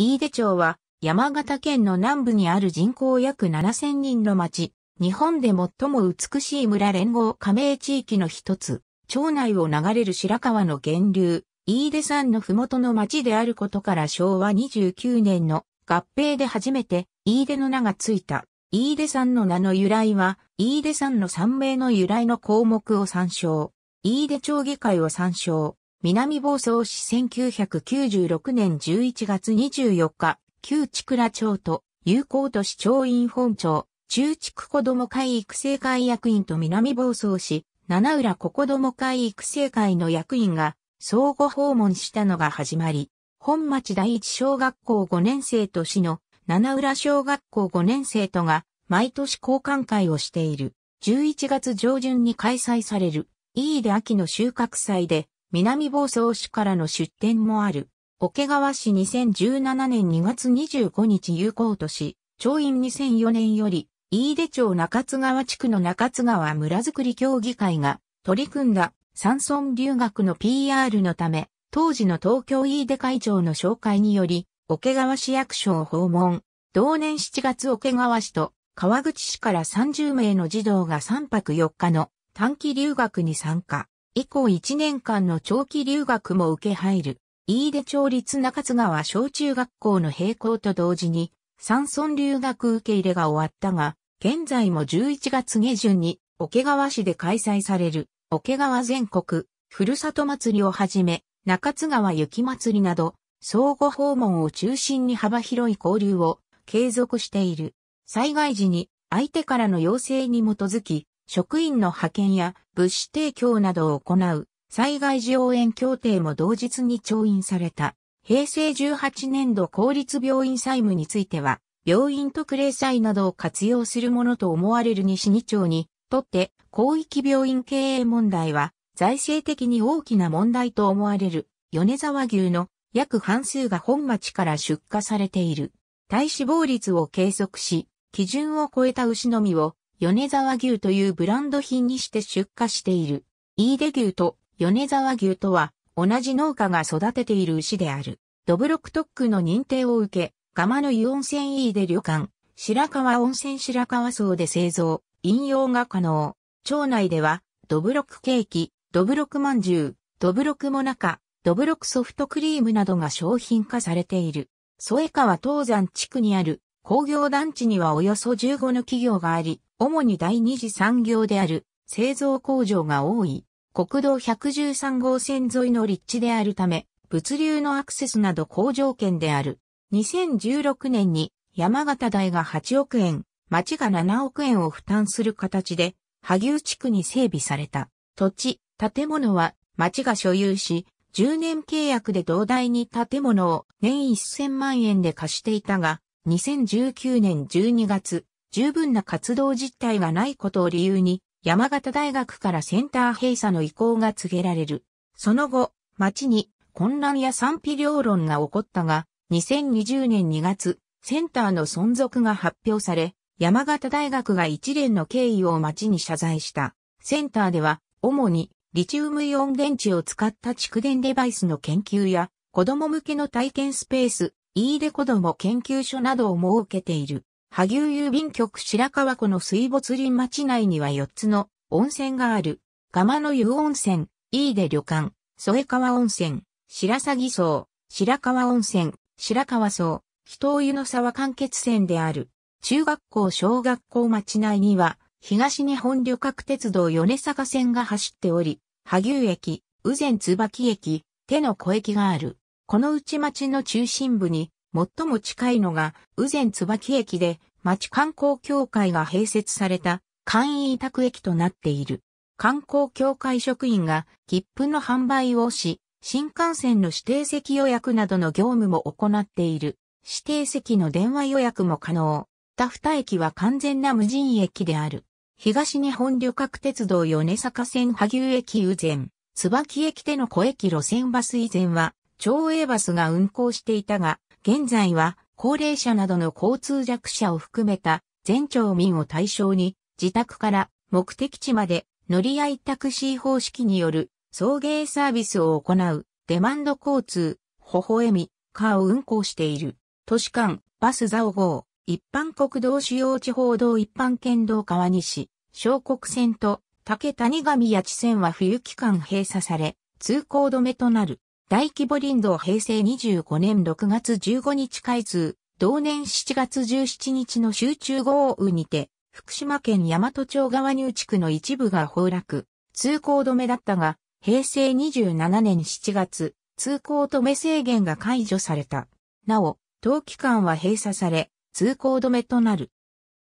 飯出町は山形県の南部にある人口約7000人の町、日本で最も美しい村連合加盟地域の一つ、町内を流れる白川の源流、飯出山の麓の町であることから昭和29年の合併で初めて飯出の名がついた。飯出山の名の由来は、飯出山の山名の由来の項目を参照。飯出町議会を参照。南房総市1996年11月24日、旧地倉町と友好都市町院本町、中地区子ども会育成会役員と南房総市、七浦子子ども会育成会の役員が相互訪問したのが始まり、本町第一小学校5年生と市の七浦小学校5年生とが毎年交換会をしている。11月上旬に開催される、飯で秋の収穫祭で南房総市からの出店もある。桶川市2017年2月25日有効都市、町員2004年より、飯出町中津川地区の中津川村づくり協議会が取り組んだ山村留学の PR のため、当時の東京飯出会長の紹介により、桶川市役所を訪問。同年7月桶川市と川口市から30名の児童が3泊4日の短期留学に参加。以降1年間の長期留学も受け入る、飯出町立中津川小中学校の閉校と同時に、山村留学受け入れが終わったが、現在も11月下旬に、桶川市で開催される、桶川全国、ふるさと祭りをはじめ、中津川雪祭りなど、相互訪問を中心に幅広い交流を継続している。災害時に相手からの要請に基づき、職員の派遣や物資提供などを行う災害時応援協定も同日に調印された。平成18年度公立病院債務については、病院特例債などを活用するものと思われる西2町にとって広域病院経営問題は財政的に大きな問題と思われる米沢牛の約半数が本町から出荷されている。体脂肪率を計測し、基準を超えた牛のみを米沢牛というブランド品にして出荷している。飯出牛と米沢牛とは同じ農家が育てている牛である。ドブロク特区の認定を受け、釜の湯温泉飯出旅館、白川温泉白川荘で製造、引用が可能。町内では、ドブロクケーキ、ドブロクまんじゅう、ドブロクもなか、ドブロクソフトクリームなどが商品化されている。添川東山地区にある工業団地にはおよそ15の企業があり、主に第二次産業である製造工場が多い、国道113号線沿いの立地であるため、物流のアクセスなど好条件である。2016年に山形大が8億円、町が7億円を負担する形で、萩生地区に整備された。土地、建物は町が所有し、10年契約で同大に建物を年1000万円で貸していたが、2019年12月、十分な活動実態がないことを理由に、山形大学からセンター閉鎖の意向が告げられる。その後、町に混乱や賛否両論が起こったが、2020年2月、センターの存続が発表され、山形大学が一連の経緯を町に謝罪した。センターでは、主にリチウムイオン電池を使った蓄電デバイスの研究や、子供向けの体験スペース、いで、子ども研究所などを設けている。萩生郵便局白川湖の水没林町内には4つの温泉がある。釜の湯温泉、飯出旅館、添川温泉、白鷺荘、白川温泉、白川荘、人湯の沢間欠泉である。中学校小学校町内には、東日本旅客鉄道米坂線が走っており、萩生駅、宇前椿駅、手の小駅がある。このうち町の中心部に、最も近いのが、宇前椿駅で、町観光協会が併設された、簡易委託駅となっている。観光協会職員が、切符の販売をし、新幹線の指定席予約などの業務も行っている。指定席の電話予約も可能。タフタ駅は完全な無人駅である。東日本旅客鉄道米坂線萩生駅宇前、椿駅での小駅路線バス以前は、町営バスが運行していたが、現在は高齢者などの交通弱者を含めた全町民を対象に自宅から目的地まで乗り合いタクシー方式による送迎サービスを行うデマンド交通、微笑み、カーを運行している。都市間、バスザオ号、一般国道主要地方道一般県道川西、小国線と竹谷上八地線は冬期間閉鎖され、通行止めとなる。大規模林道平成25年6月15日開通、同年7月17日の集中豪雨にて、福島県大和町側入地区の一部が崩落、通行止めだったが、平成27年7月、通行止め制限が解除された。なお、当期間は閉鎖され、通行止めとなる。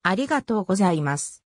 ありがとうございます。